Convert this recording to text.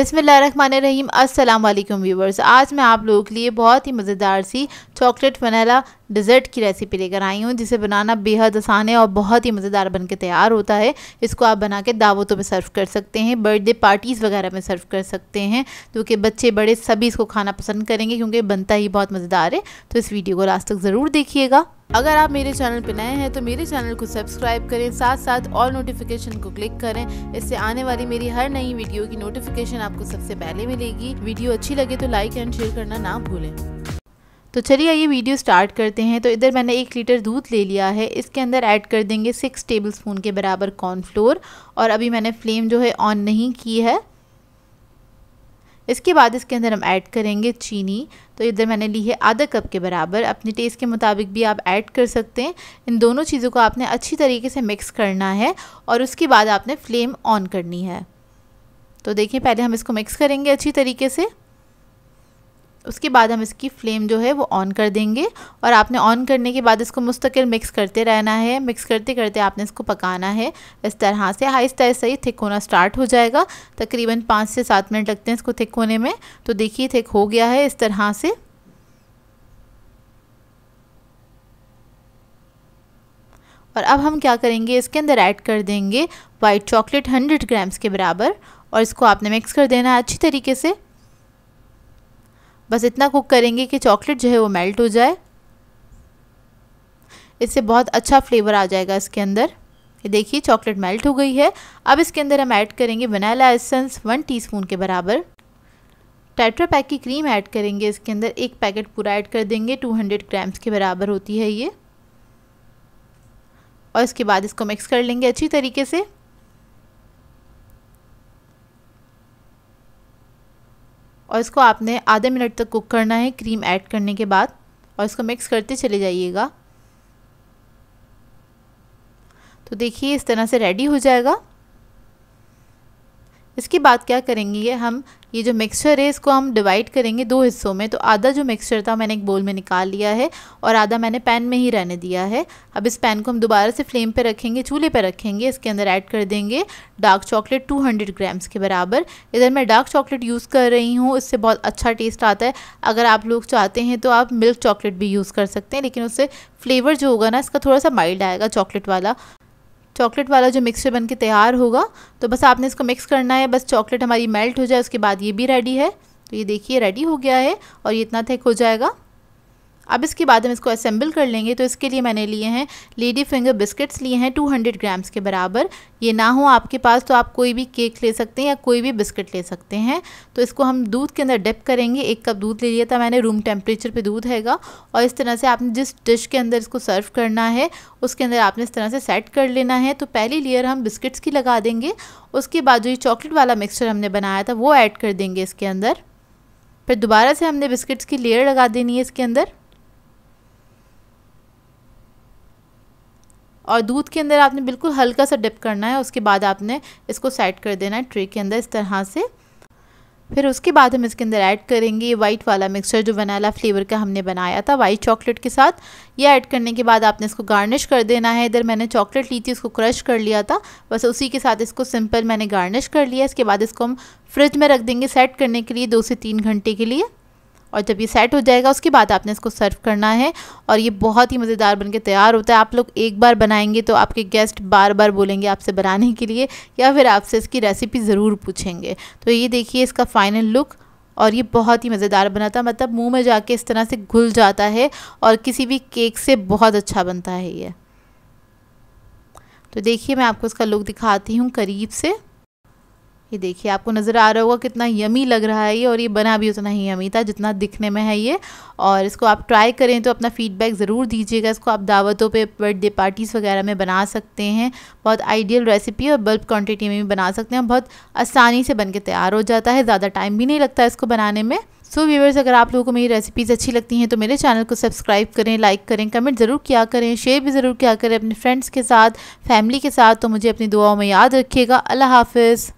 बिसमीम अस्सलाम वालेकुम व्यूवर्स आज मैं आप लोगों के लिए बहुत ही मज़ेदार सी चॉकलेट वनीला डिज़र्ट की रेसिपी लेकर आई हूँ जिसे बनाना बेहद आसान है और बहुत ही मज़ेदार बन के तैयार होता है इसको आप बना के दावतों में सर्व कर सकते हैं बर्थडे पार्टीज़ वगैरह में सर्व कर सकते हैं जो कि बच्चे बड़े सभी इसको खाना पसंद करेंगे क्योंकि बनता ही बहुत मज़ेदार है तो इस वीडियो को लास्ट तक ज़रूर देखिएगा अगर आप मेरे चैनल पर नए हैं तो मेरे चैनल को सब्सक्राइब करें साथ साथ ऑल नोटिफिकेशन को क्लिक करें इससे आने वाली मेरी हर नई वीडियो की नोटिफिकेशन आपको सबसे पहले मिलेगी वीडियो अच्छी लगे तो लाइक एंड शेयर करना ना भूलें तो चलिए आइए वीडियो स्टार्ट करते हैं तो इधर मैंने एक लीटर दूध ले लिया है इसके अंदर ऐड कर देंगे सिक्स टेबल स्पून के बराबर कॉर्नफ्लोर और अभी मैंने फ्लेम जो है ऑन नहीं की है इसके बाद इसके अंदर हम ऐड करेंगे चीनी तो इधर मैंने ली है आधा कप के बराबर अपने टेस्ट के मुताबिक भी आप ऐड कर सकते हैं इन दोनों चीज़ों को आपने अच्छी तरीके से मिक्स करना है और उसके बाद आपने फ्लेम ऑन करनी है तो देखिए पहले हम इसको मिक्स करेंगे अच्छी तरीके से उसके बाद हम इसकी फ्लेम जो है वो ऑन कर देंगे और आपने ऑन करने के बाद इसको मुस्तकिल मिक्स करते रहना है मिक्स करते करते आपने इसको पकाना है इस तरह हाँ, से आहिस्ता हाँ, आहिस्ता ही थिक होना स्टार्ट हो जाएगा तकरीबन पाँच से सात मिनट लगते हैं इसको थिक होने में तो देखिए थिक हो गया है इस तरह से और अब हम क्या करेंगे इसके अंदर ऐड कर देंगे वाइट चॉकलेट हंड्रेड ग्राम्स के बराबर और इसको आपने मिक्स कर देना है अच्छी तरीके से बस इतना कुक करेंगे कि चॉकलेट जो है वो मेल्ट हो जाए इससे बहुत अच्छा फ्लेवर आ जाएगा इसके अंदर ये देखिए चॉकलेट मेल्ट हो गई है अब इसके अंदर हम ऐड करेंगे वनीला एसेंस वन टीस्पून के बराबर टाइट्रा पैक की क्रीम ऐड करेंगे इसके अंदर एक पैकेट पूरा ऐड कर देंगे 200 ग्राम्स के बराबर होती है ये और इसके बाद इसको मिक्स कर लेंगे अच्छी तरीके से और इसको आपने आधे मिनट तक कुक करना है क्रीम ऐड करने के बाद और इसको मिक्स करते चले जाइएगा तो देखिए इस तरह से रेडी हो जाएगा इसके बाद क्या करेंगे ये हम ये जो मिक्सचर है इसको हम डिवाइड करेंगे दो हिस्सों में तो आधा जो मिक्सचर था मैंने एक बोल में निकाल लिया है और आधा मैंने पैन में ही रहने दिया है अब इस पैन को हम दोबारा से फ्लेम पे रखेंगे चूल्हे पे रखेंगे इसके अंदर ऐड कर देंगे डार्क चॉकलेट 200 ग्राम्स के बराबर इधर मैं डार्क चॉकलेट यूज़ कर रही हूँ इससे बहुत अच्छा टेस्ट आता है अगर आप लोग चाहते हैं तो आप मिल्क चॉकलेट भी यूज़ कर सकते हैं लेकिन उससे फ्लेवर जो होगा ना इसका थोड़ा सा माइल्ड आएगा चॉकलेट वाला चॉकलेट वाला जो मिक्सचर बन के तैयार होगा तो बस आपने इसको मिक्स करना है बस चॉकलेट हमारी मेल्ट हो जाए उसके बाद ये भी रेडी है तो ये देखिए रेडी हो गया है और ये इतना थिक हो जाएगा अब इसके बाद हम इसको असेंबल कर लेंगे तो इसके लिए मैंने लिए हैं लेडी फिंगर बिस्किट्स लिए हैं 200 ग्राम्स के बराबर ये ना हो आपके पास तो आप कोई भी केक ले सकते हैं या कोई भी बिस्किट ले सकते हैं तो इसको हम दूध के अंदर डिप करेंगे एक कप दूध ले लिया था मैंने रूम टेम्परेचर पर दूध हैगा और इस तरह से आपने जिस डिश के अंदर इसको सर्व करना है उसके अंदर आपने इस तरह से सेट कर लेना है तो पहली लेयर हम बिस्किट्स की लगा देंगे उसके बाद जो ये चॉकलेट वाला मिक्सचर हमने बनाया था वो ऐड कर देंगे इसके अंदर फिर दोबारा से हमने बिस्किट्स की लेयर लगा देनी है इसके अंदर और दूध के अंदर आपने बिल्कुल हल्का सा डिप करना है उसके बाद आपने इसको सेट कर देना है ट्रे के अंदर इस तरह से फिर उसके बाद हम इसके अंदर ऐड करेंगे ये वाइट वाला मिक्सचर जो वनीला फ्लेवर का हमने बनाया था वाइट चॉकलेट के साथ ये ऐड करने के बाद आपने इसको गार्निश कर देना है इधर मैंने चॉकलेट ली थी उसको क्रश कर लिया था बस उसी के साथ इसको सिंपल मैंने गार्निश कर लिया इसके बाद इसको हम फ्रिज में रख देंगे सेट करने के लिए दो से तीन घंटे के लिए और जब ये सेट हो जाएगा उसके बाद आपने इसको सर्व करना है और ये बहुत ही मज़ेदार बनके तैयार होता है आप लोग एक बार बनाएंगे तो आपके गेस्ट बार बार बोलेंगे आपसे बनाने के लिए या फिर आपसे इसकी रेसिपी ज़रूर पूछेंगे तो ये देखिए इसका फाइनल लुक और ये बहुत ही मज़ेदार बना था मतलब मुँह में जाके इस तरह से घुल जाता है और किसी भी केक से बहुत अच्छा बनता है ये तो देखिए मैं आपको इसका लुक दिखाती हूँ करीब से ये देखिए आपको नज़र आ रहा होगा कितना यमी लग रहा है ये और ये बना भी उतना ही यमी था जितना दिखने में है ये और इसको आप ट्राई करें तो अपना फीडबैक ज़रूर दीजिएगा इसको आप दावतों पे बर्थडे पार्टीज़ वगैरह में बना सकते हैं बहुत आइडियल रेसिपी और बल्ब क्वान्टिटी में भी बना सकते हैं बहुत आसानी से बन तैयार हो जाता है ज़्यादा टाइम भी नहीं लगता इसको बनाने में सो so व्यूवर्स अगर आप लोगों को मेरी रेसिपीज़ अच्छी लगती हैं तो मेरे चैनल को सब्सक्राइब करें लाइक करें कमेंट ज़रूर किया करें शेयर भी ज़रूर किया करें अपने फ्रेंड्स के साथ फैमिली के साथ तो मुझे अपनी दुआओं में याद रखिएगा अल्लाह हाफिज़